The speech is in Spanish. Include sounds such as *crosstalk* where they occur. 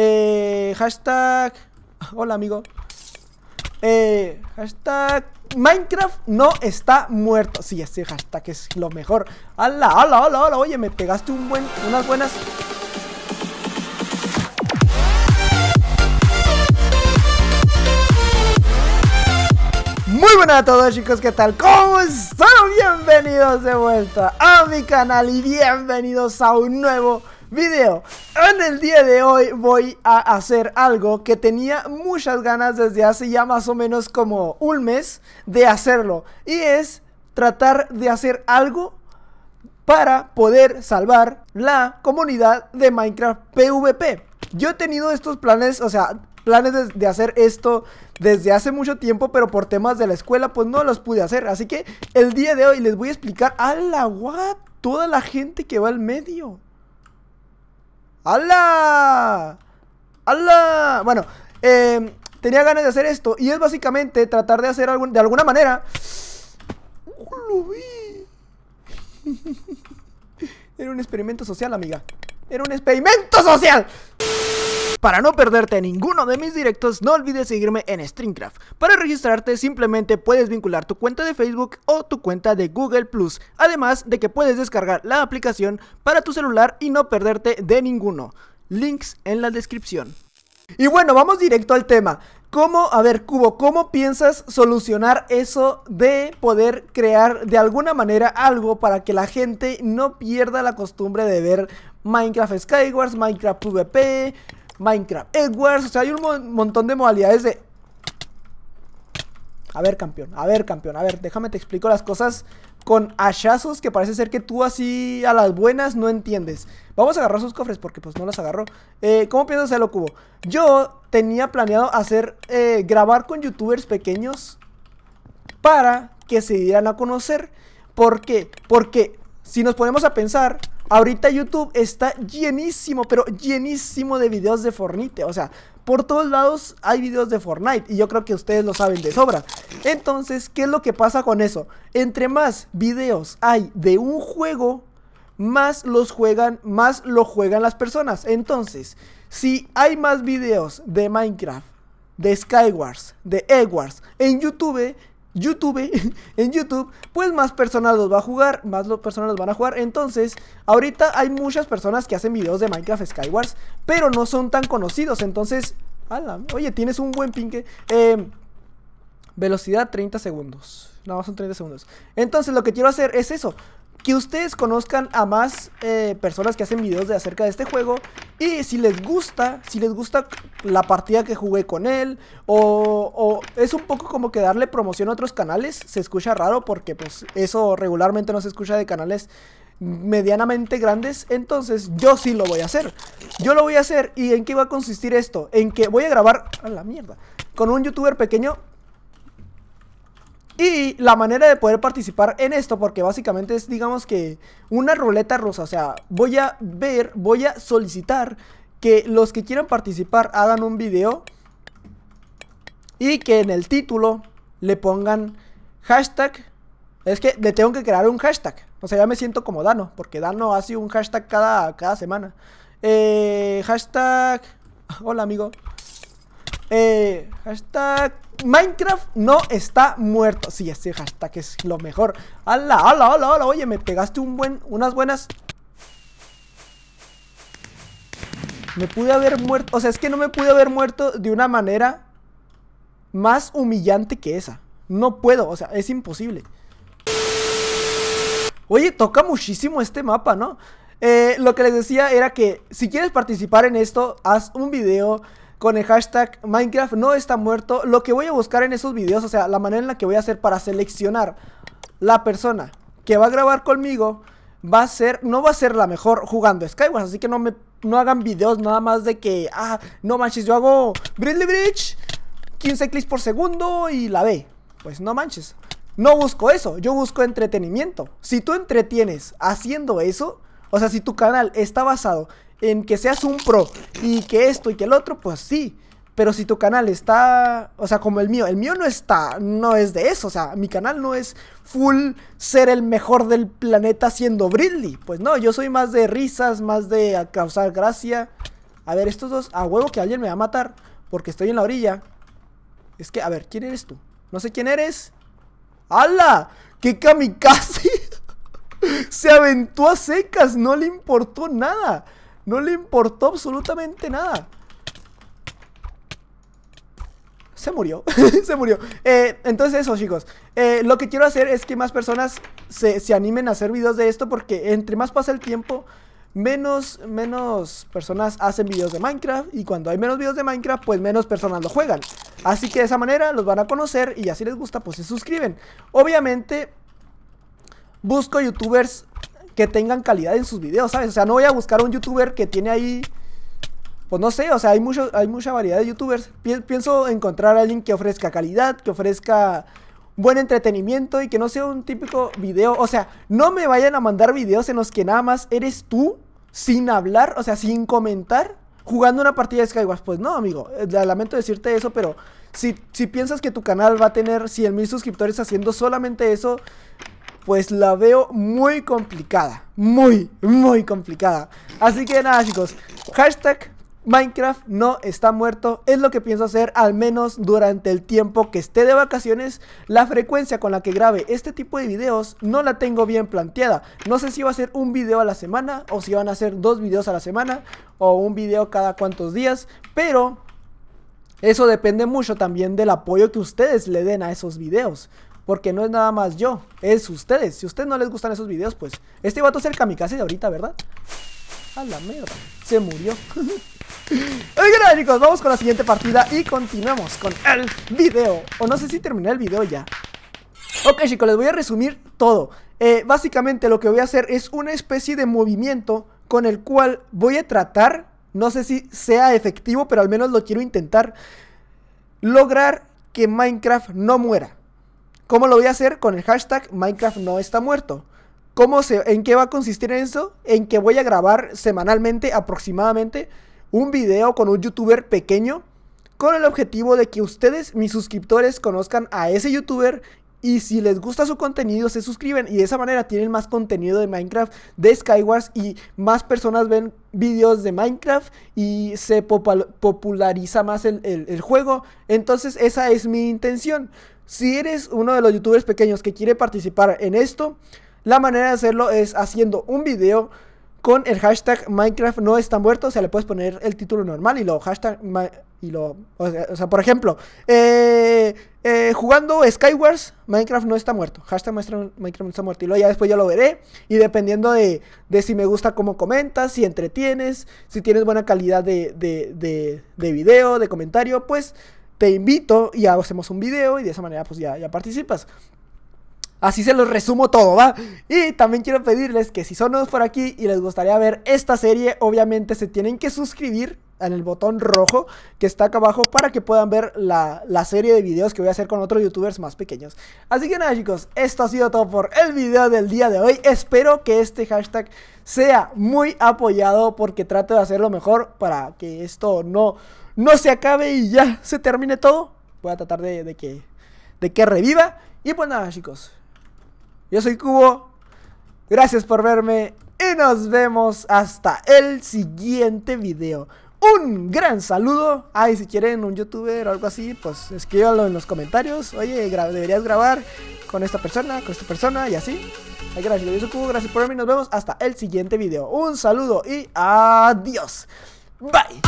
Eh, hashtag... Hola, amigo. Eh, hashtag... Minecraft no está muerto. Sí, ese hashtag es lo mejor. Hola, hola, hola, hola, Oye, me pegaste un buen, unas buenas... Muy buenas a todos chicos, ¿qué tal? ¿Cómo están? Bienvenidos de vuelta a mi canal y bienvenidos a un nuevo video. En el día de hoy voy a hacer algo que tenía muchas ganas desde hace ya más o menos como un mes de hacerlo. Y es tratar de hacer algo para poder salvar la comunidad de Minecraft PvP. Yo he tenido estos planes, o sea, planes de, hacer esto desde hace mucho tiempo, pero por temas de la escuela, pues no los pude hacer. Así que el día de hoy les voy a explicar a la what toda la gente que va al medio. ¡Hala! ¡Hala! Bueno, em, tenía ganas de hacer esto. Y es básicamente tratar de hacer algo de alguna manera. ¡Oh, lo vi! Era un experimento social, amiga. Era un experimento social. Para no perderte ninguno de mis directos, no olvides seguirme en Streamcraft. Para registrarte simplemente puedes vincular tu cuenta de Facebook o tu cuenta de Google Plus, además de que puedes descargar la aplicación para tu celular y no perderte de ninguno. Links en la descripción. Y bueno, vamos directo al tema. ¿Cómo, a ver, Cubo, cómo piensas solucionar eso de poder crear de alguna manera algo para que la gente no pierda la costumbre de ver Minecraft Skywars, Minecraft PvP, Minecraft, Edwards, o sea, hay un montón de modalidades de... A ver, campeón, a ver, campeón, a ver, déjame te explico las cosas con hachazos que parece ser que tú así a las buenas no entiendes. Vamos a agarrar sus cofres porque pues no los agarro. Eh, ¿Cómo piensas hacerlo, Cubo? Yo tenía planeado hacer, eh, grabar con youtubers pequeños para que se dieran a conocer. ¿Por qué? Porque si nos ponemos a pensar, Ahorita YouTube está llenísimo, pero llenísimo de videos de Fortnite. O sea, por todos lados hay videos de Fortnite y yo creo que ustedes lo saben de sobra. Entonces, ¿qué es lo que pasa con eso? Entre más videos hay de un juego, más los juegan, más lo juegan las personas. Entonces, si hay más videos de Minecraft, de Skywars, de Edwards en YouTube, YouTube, *laughs* en YouTube, pues más personas los va a jugar, más personas los van a jugar. Entonces, ahorita hay muchas personas que hacen videos de Minecraft Skywars, pero no son tan conocidos. Entonces, ala, oye, tienes un buen pinque. Em, velocidad 30 segundos. No, son 30 segundos. Entonces, lo que quiero hacer es eso que ustedes conozcan a más eh, personas que hacen videos de acerca de este juego y si les gusta, si les gusta la partida que jugué con él o, o, es un poco como que darle promoción a otros canales, se escucha raro porque pues eso regularmente no se escucha de canales medianamente grandes, entonces yo sí lo voy a hacer. Yo lo voy a hacer y en qué va a consistir esto, en que voy a grabar a la mierda con un youtuber pequeño y la manera de poder participar en esto, porque básicamente es, digamos que, una ruleta rosa, O sea, voy a ver, voy a solicitar que los que quieran participar hagan un video y que en el título le pongan hashtag. Es que le tengo que crear un hashtag. O sea, ya me siento como Dano, porque Dano hace un hashtag cada, cada semana. Eh, hashtag... Hola, amigo. Eh, hashtag Minecraft no está muerto. Sí, ese hashtag es lo mejor. ¡Hala, hala, hala, Oye, me pegaste un buen, unas buenas... Me pude haber muerto... O sea, es que no me pude haber muerto de una manera más humillante que esa. No puedo, o sea, es imposible. Oye, toca muchísimo este mapa, ¿no? Eh, lo que les decía era que si quieres participar en esto, haz un video con el hashtag Minecraft no está muerto. Lo que voy a buscar en esos videos, o sea, la manera en la que voy a hacer para seleccionar la persona que va a grabar conmigo, va a ser, no va a ser la mejor jugando Skywars. Así que no me, no hagan videos nada más de que, ah, no manches, yo hago Bridley Bridge, 15 clics por segundo y la B. Pues no manches. No busco eso, yo busco entretenimiento. Si tú entretienes haciendo eso, o sea, si tu canal está basado en que seas un pro y que esto y que el otro, pues sí. Pero si tu canal está, o sea, como el mío, el mío no está, no es de eso, o sea, mi canal no es full ser el mejor del planeta siendo Bridley. Pues no, yo soy más de risas, más de causar gracia. A ver, estos dos, a huevo que alguien me va a matar porque estoy en la orilla. Es que, a ver, ¿quién eres tú? No sé quién eres. ¡Hala! ¡Qué kamikaze! *laughs* Se aventó a secas, no le importó nada. No le importó absolutamente nada. Se murió, *laughs* se murió. Eh, entonces eso, chicos. Eh, lo que quiero hacer es que más personas se, animen a hacer videos de esto porque entre más pasa el tiempo, menos, menos personas hacen videos de Minecraft y cuando hay menos videos de Minecraft, pues menos personas lo juegan. Así que de esa manera los van a conocer y así les gusta, pues se suscriben. Obviamente, busco youtubers que tengan calidad en sus videos, ¿sabes? O sea, no voy a buscar a un youtuber que tiene ahí. Pues no sé, o sea, hay, hay mucha variedad de youtubers. Pienso encontrar a alguien que ofrezca calidad, que ofrezca buen entretenimiento y que no sea un típico video. O sea, no me vayan a mandar videos en los que nada más eres tú sin hablar, o sea, sin comentar, jugando una partida de Skywars. Pues no, amigo, eh, lamento decirte eso, pero si, si piensas que tu canal va a tener 100 mil suscriptores haciendo solamente eso, pues la veo muy complicada. Muy, muy complicada. Así que nada, chicos. Hashtag Minecraft no está muerto, es lo que pienso hacer al menos durante el tiempo que esté de vacaciones. La frecuencia con la que grabe este tipo de videos no la tengo bien planteada. No sé si va a ser un video a la semana o si van a ser dos videos a la semana o un video cada cuantos días, pero eso depende mucho también del apoyo que ustedes le den a esos videos. Porque no es nada más yo, es ustedes. Si a ustedes no les gustan esos videos, pues... Este vato es el kamikaze de ahorita, ¿verdad? A la mierda, se murió. *laughs* Oigan chicos, vamos con la siguiente partida y continuamos con el video. O no sé si terminé el video ya. Ok chicos, les voy a resumir todo. Eh, básicamente lo que voy a hacer es una especie de movimiento con el cual voy a tratar, no sé si sea efectivo, pero al menos lo quiero intentar, lograr que Minecraft no muera. ¿Cómo lo voy a hacer? Con el hashtag Minecraft no está muerto. ¿Cómo se, ¿En qué va a consistir eso? En que voy a grabar semanalmente aproximadamente un video con un youtuber pequeño con el objetivo de que ustedes, mis suscriptores, conozcan a ese youtuber y si les gusta su contenido, se suscriben. Y de esa manera tienen más contenido de Minecraft, de Skywars. Y más personas ven videos de Minecraft. Y se populariza más el, el juego. Entonces esa es mi intención. Si eres uno de los youtubers pequeños que quiere participar en esto, la manera de hacerlo es haciendo un video con el hashtag Minecraft no está muerto, o sea, le puedes poner el título normal y lo hashtag y lo o sea, por ejemplo, eh, eh, jugando Skywars, Minecraft no está muerto, hashtag Minecraft no está muerto y luego ya después ya lo veré y dependiendo de, si me gusta cómo comentas, si entretienes, si tienes buena calidad de, de, de video, de comentario, pues te invito y hacemos un video y de esa manera pues ya, ya participas. Así se los resumo todo, ¿va? Y también quiero pedirles que si son nuevos por aquí y les gustaría ver esta serie, obviamente se tienen que suscribir en el botón rojo que está acá abajo para que puedan ver la, la, serie de videos que voy a hacer con otros youtubers más pequeños. Así que nada chicos, esto ha sido todo por el video del día de hoy. Espero que este hashtag sea muy apoyado porque trato de hacerlo mejor para que esto no no se acabe y ya se termine todo. Voy a tratar de, que, de que reviva. Y pues nada, chicos. Yo soy Cubo. Gracias por verme. Y nos vemos hasta el siguiente video. Un gran saludo. Ay, si quieren un youtuber o algo así, pues escríbanlo en los comentarios. Oye, deberías grabar con esta persona, con esta persona y así. Ay, gracias, yo soy Cubo. Gracias por verme. Y nos vemos hasta el siguiente video. Un saludo y adiós. Bye.